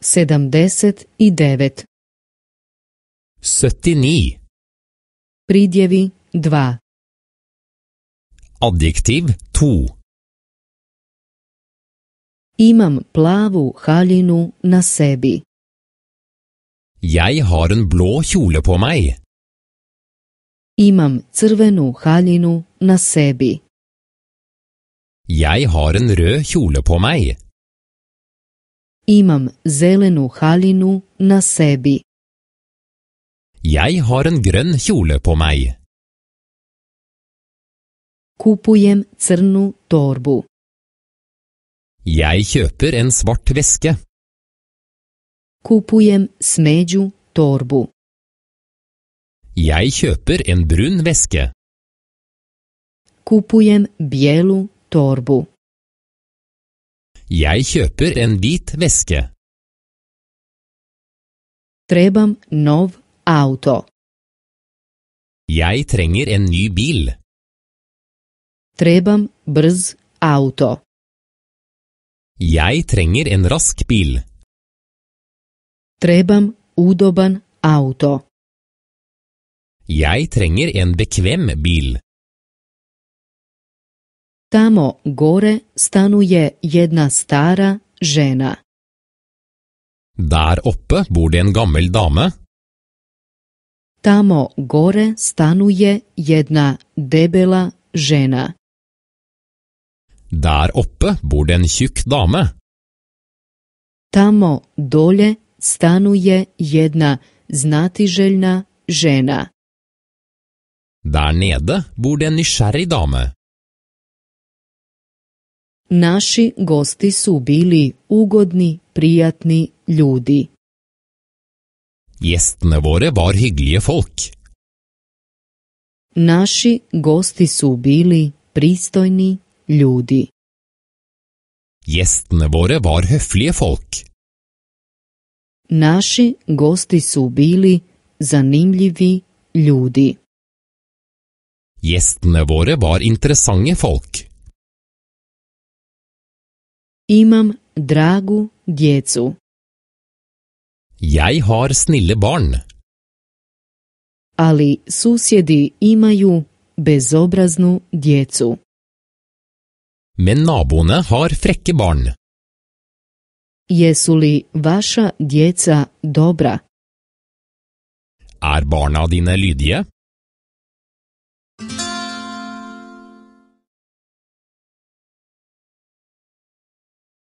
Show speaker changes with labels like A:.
A: 79
B: 79
A: Pridjevi 2
B: Adjektiv 2
A: Imam plavu haljinu na sebi.
B: Jeg har en blå kjole på meg.
A: Imam crvenu haljinu na sebi.
B: Jeg har en rød kjole på meg.
A: Imam zelenu halinu na sebi.
B: Jeg har en grønn kjole på meg.
A: Kupujem crnu torbu.
B: Jeg kjøper en svart veske.
A: Kupujem smeđu torbu.
B: Jeg kjøper en brun veske.
A: Kupujem bjelu torbu.
B: Jeg kjøper en hvit veske.
A: Trebam nov auto.
B: Jeg trenger en ny bil.
A: Trebam brz auto.
B: Jeg trenger en rask bil.
A: Trebam udoban auto.
B: Jeg trenger en bekvem bil.
A: Tamo gore stanuje jedna stara žena.
B: Der oppe bor det en gammel
A: Tamo gore stanuje jedna debela žena.
B: Dar oppe bor det en tjukk dame.
A: Tamo dolje stanuje jedna znatiželjna žena.
B: Der nede bor det en nysgjerrig
A: Naši gosti su bili ugodni, prijatni ljudi.
B: Gjestene våre var hyggelige folk.
A: Naši gosti su bili pristojni ljudi.
B: Gjestene våre var høflige folk.
A: Naši gosti su bili zanimljivi ljudi.
B: Gjestene våre var interessante folk.
A: Imam dragu djecu.
B: Jaj har snille barn.
A: Ali susjedi imaju bezobraznu djecu.
B: Men naboene har frekke barn.
A: Jesu li vaša djeca dobra?
B: Er barna dine lydige?